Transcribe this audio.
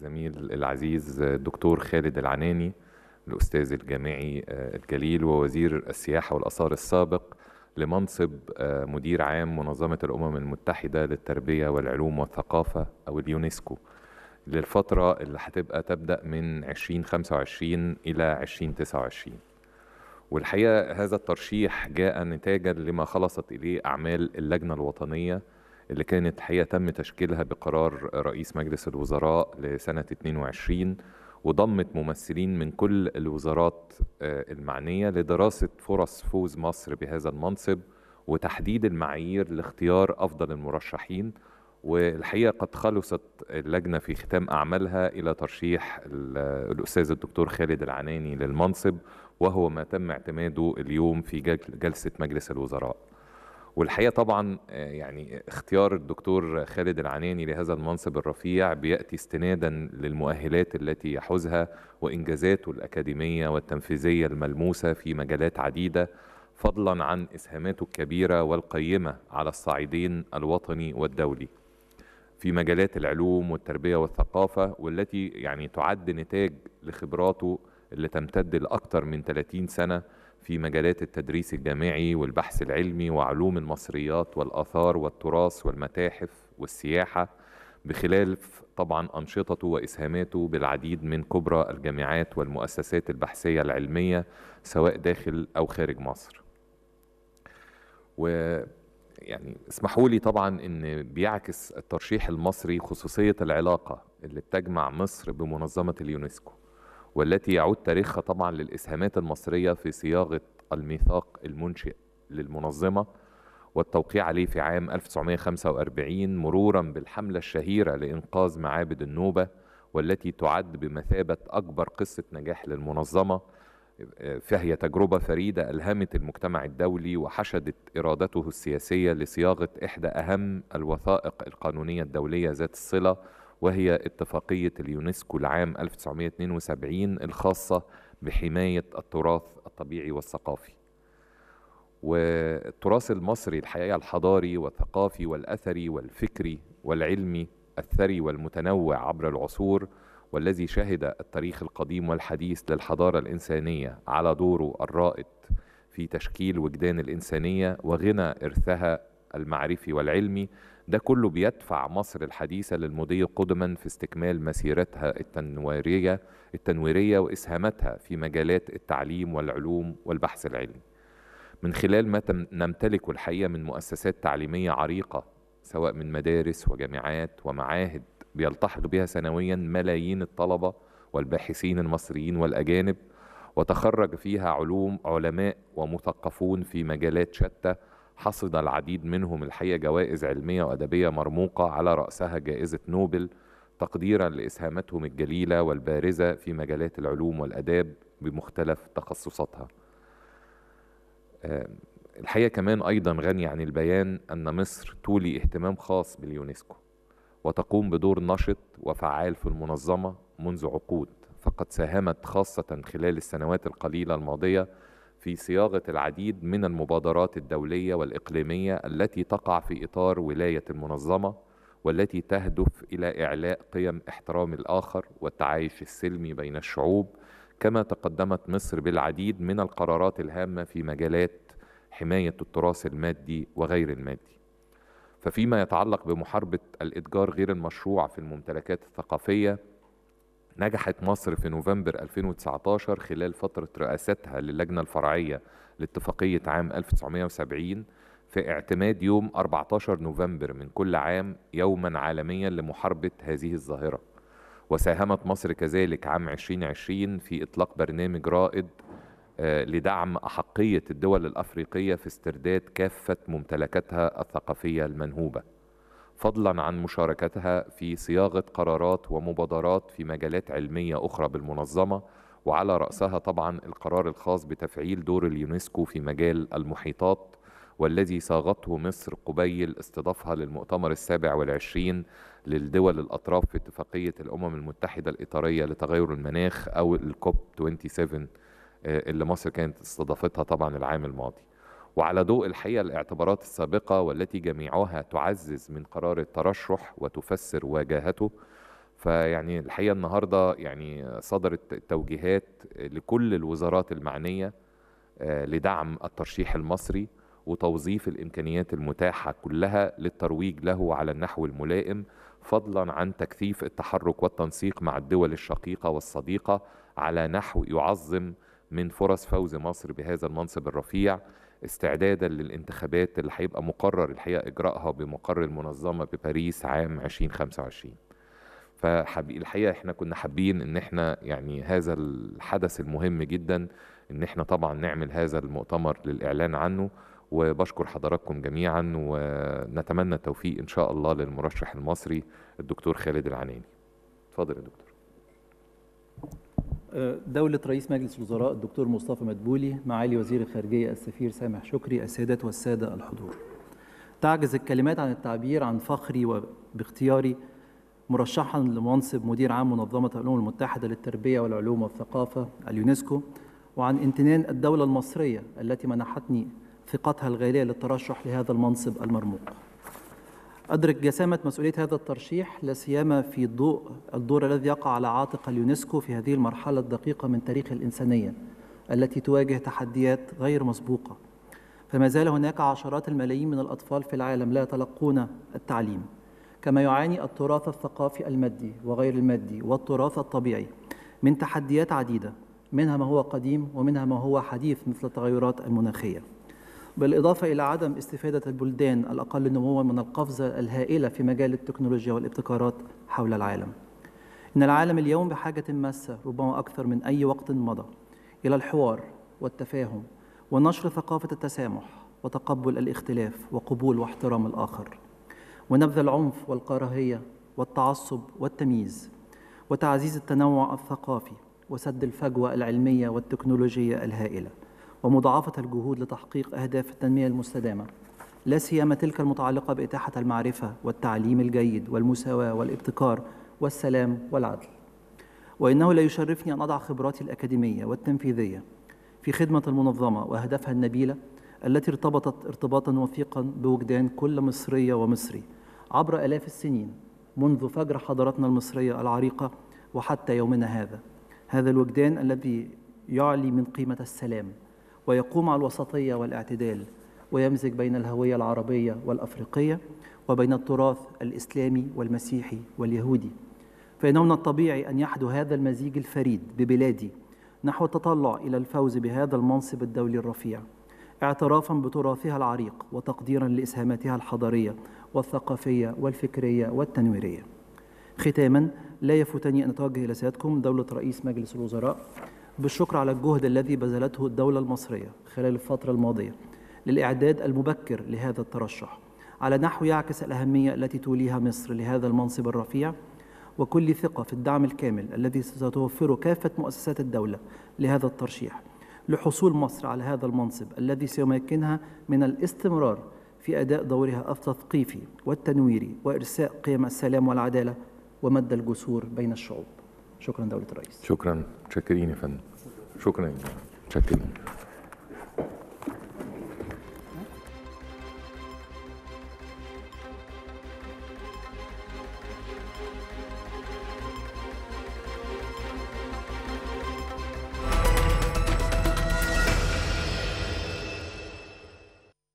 الزميل العزيز الدكتور خالد العناني الأستاذ الجامعي آه، الجليل ووزير السياحة والآثار السابق لمنصب آه، مدير عام منظمة الأمم المتحدة للتربية والعلوم والثقافة أو اليونسكو للفترة اللي هتبقى تبدأ من 2025 إلى 2029 والحقيقة هذا الترشيح جاء نتاجا لما خلصت إليه أعمال اللجنة الوطنية اللي كانت الحقيقه تم تشكيلها بقرار رئيس مجلس الوزراء لسنه 22 وضمت ممثلين من كل الوزارات آه، المعنيه لدراسه فرص فوز مصر بهذا المنصب وتحديد المعايير لاختيار افضل المرشحين والحقيقه قد خلصت اللجنه في ختام اعمالها الى ترشيح الاستاذ الدكتور خالد العناني للمنصب وهو ما تم اعتماده اليوم في جلسه مجلس الوزراء والحقيقه طبعا آه، يعني اختيار الدكتور خالد العناني لهذا المنصب الرفيع بياتي استنادا للمؤهلات التي يحوزها وانجازاته الاكاديميه والتنفيذيه الملموسه في مجالات عديده فضلا عن اسهاماته الكبيره والقيمه على الصعيدين الوطني والدولي في مجالات العلوم والتربيه والثقافه والتي يعني تعد نتاج لخبراته اللي تمتد لاكثر من 30 سنه في مجالات التدريس الجامعي والبحث العلمي وعلوم المصريات والآثار والتراث والمتاحف والسياحة بخلاف طبعا أنشطته وإسهاماته بالعديد من كبرى الجامعات والمؤسسات البحثية العلمية سواء داخل أو خارج مصر و يعني اسمحوا لي طبعا ان بيعكس الترشيح المصري خصوصيه العلاقه اللي بتجمع مصر بمنظمه اليونسكو والتي يعود تاريخها طبعا للإسهامات المصرية في صياغة الميثاق المنشئ للمنظمة والتوقيع عليه في عام 1945 مرورا بالحملة الشهيرة لإنقاذ معابد النوبة والتي تعد بمثابة أكبر قصة نجاح للمنظمة فهي تجربة فريدة ألهمت المجتمع الدولي وحشدت إرادته السياسية لصياغة إحدى أهم الوثائق القانونية الدولية ذات الصلة وهي اتفاقية اليونسكو العام 1972 الخاصة بحماية التراث الطبيعي والثقافي والتراث المصري الحقيقة الحضاري والثقافي والأثري والفكري والعلمي الثري والمتنوع عبر العصور والذي شهد التاريخ القديم والحديث للحضارة الإنسانية على دوره الرائد في تشكيل وجدان الإنسانية وغنى إرثها المعرفي والعلمي ده كله بيدفع مصر الحديثة للمضي قدما في استكمال مسيرتها التنويرية التنويرية وإسهاماتها في مجالات التعليم والعلوم والبحث العلمي من خلال ما نمتلكه الحقيقة من مؤسسات تعليمية عريقة سواء من مدارس وجامعات ومعاهد بيلتحق بها سنويا ملايين الطلبة والباحثين المصريين والأجانب وتخرج فيها علوم علماء ومثقفون في مجالات شتى حصد العديد منهم الحقيقة جوائز علمية وأدبية مرموقة على رأسها جائزة نوبل تقديرا لإسهاماتهم الجليلة والبارزة في مجالات العلوم والآداب بمختلف تخصصاتها الحقيقة كمان أيضا غني عن البيان أن مصر تولي اهتمام خاص باليونسكو وتقوم بدور نشط وفعال في المنظمة منذ عقود فقد ساهمت خاصة خلال السنوات القليلة الماضية في صياغه العديد من المبادرات الدوليه والاقليميه التي تقع في اطار ولايه المنظمه والتي تهدف الى اعلاء قيم احترام الاخر والتعايش السلمي بين الشعوب كما تقدمت مصر بالعديد من القرارات الهامه في مجالات حمايه التراث المادي وغير المادي ففيما يتعلق بمحاربه الاتجار غير المشروع في الممتلكات الثقافيه نجحت مصر في نوفمبر 2019 خلال فترة رئاستها للجنة الفرعية لاتفاقية عام 1970 في اعتماد يوم 14 نوفمبر من كل عام يوما عالميا لمحاربة هذه الظاهرة وساهمت مصر كذلك عام 2020 في إطلاق برنامج رائد آه، لدعم أحقية الدول الأفريقية في استرداد كافة ممتلكاتها الثقافية المنهوبة فضلا عن مشاركتها في صياغه قرارات ومبادرات في مجالات علميه اخرى بالمنظمه وعلى راسها طبعا القرار الخاص بتفعيل دور اليونسكو في مجال المحيطات والذي صاغته مصر قبيل استضافها للمؤتمر السابع والعشرين للدول الأطراف في اتفاقية الأمم المتحدة الإطارية لتغير المناخ أو الكوب 27 آه، اللي مصر كانت استضافتها طبعا العام الماضي وعلى ضوء الحقيقة الاعتبارات السابقة والتي جميعها تعزز من قرار الترشح وتفسر واجهته فيعني الحقيقة النهاردة يعني صدرت توجيهات لكل الوزارات المعنية آه، لدعم الترشيح المصري وتوظيف الإمكانيات المتاحة كلها للترويج له على النحو الملائم فضلا عن تكثيف التحرك والتنسيق مع الدول الشقيقة والصديقة على نحو يعظم من فرص فوز مصر بهذا المنصب الرفيع استعدادا للانتخابات اللي هيبقى مقرر الحقيقه اجراءها بمقر المنظمه بباريس عام 2025 فالحقيقه احنا كنا حابين ان احنا يعني هذا الحدث المهم جدا ان احنا طبعا نعمل هذا المؤتمر للاعلان عنه وبشكر حضراتكم جميعا ونتمنى التوفيق ان شاء الله للمرشح المصري الدكتور خالد العناني اتفضل يا دكتور دولة رئيس مجلس الوزراء الدكتور مصطفى مدبولي معالي وزير الخارجية السفير سامح شكري السادات والسادة الحضور تعجز الكلمات عن التعبير عن فخري وباختياري مرشحا لمنصب مدير عام منظمة الأمم المتحدة للتربية والعلوم والثقافة اليونسكو وعن امتنان الدولة المصرية التي منحتني ثقتها الغالية للترشح لهذا المنصب المرموق أدرك جسامة مسؤولية هذا الترشيح لا سيما في ضوء الدور الذي يقع على عاتق اليونسكو في هذه المرحلة الدقيقة من تاريخ الإنسانية التي تواجه تحديات غير مسبوقة فما زال هناك عشرات الملايين من الأطفال في العالم لا يتلقون التعليم كما يعاني التراث الثقافي المادي وغير المادي والتراث الطبيعي من تحديات عديدة منها ما هو قديم ومنها ما هو حديث مثل التغيرات المناخيه بالإضافة إلى عدم استفادة البلدان الأقل نمواً من القفزة الهائلة في مجال التكنولوجيا والابتكارات حول العالم إن العالم اليوم بحاجة ماسة ربما أكثر من أي وقت مضى إلى الحوار والتفاهم ونشر ثقافة التسامح وتقبل الاختلاف وقبول واحترام الآخر ونبذ العنف والكراهية والتعصب والتمييز وتعزيز التنوع الثقافي وسد الفجوة العلمية والتكنولوجية الهائلة ومضاعفة الجهود لتحقيق أهداف التنمية المستدامة لا سيما تلك المتعلقة بإتاحة المعرفة والتعليم الجيد والمساواة والابتكار والسلام والعدل وإنه لا يشرفني أن أضع خبراتي الأكاديمية والتنفيذية في خدمة المنظمة وأهدافها النبيلة التي ارتبطت ارتباطا وثيقا بوجدان كل مصرية ومصري عبر آلاف السنين منذ فجر حضارتنا المصرية العريقة وحتى يومنا هذا هذا الوجدان الذي يعلي من قيمة السلام ويقوم على الوسطية والاعتدال ويمزج بين الهوية العربية والأفريقية وبين التراث الإسلامي والمسيحي واليهودي فإنه من الطبيعي أن يحدو هذا المزيج الفريد ببلادي نحو التطلع إلى الفوز بهذا المنصب الدولي الرفيع اعترافا بتراثها العريق وتقديرا لإسهاماتها الحضارية والثقافية والفكرية والتنويرية ختاما لا يفوتني أن أتوجه إلى سيادكم دولة رئيس مجلس الوزراء بالشكر على الجهد الذي بذلته الدولة المصرية خلال الفترة الماضية للإعداد المبكر لهذا الترشح على نحو يعكس الأهمية التي توليها مصر لهذا المنصب الرفيع وكل ثقة في الدعم الكامل الذي ستوفره كافة مؤسسات الدولة لهذا الترشيح لحصول مصر على هذا المنصب الذي سيمكنها من الاستمرار في أداء دورها التثقيفي والتنويري وإرساء قيم السلام والعدالة ومد الجسور بين الشعوب شكرا دولة الرئيس شكرا متشكرين يا فندم شكرا جزاك الله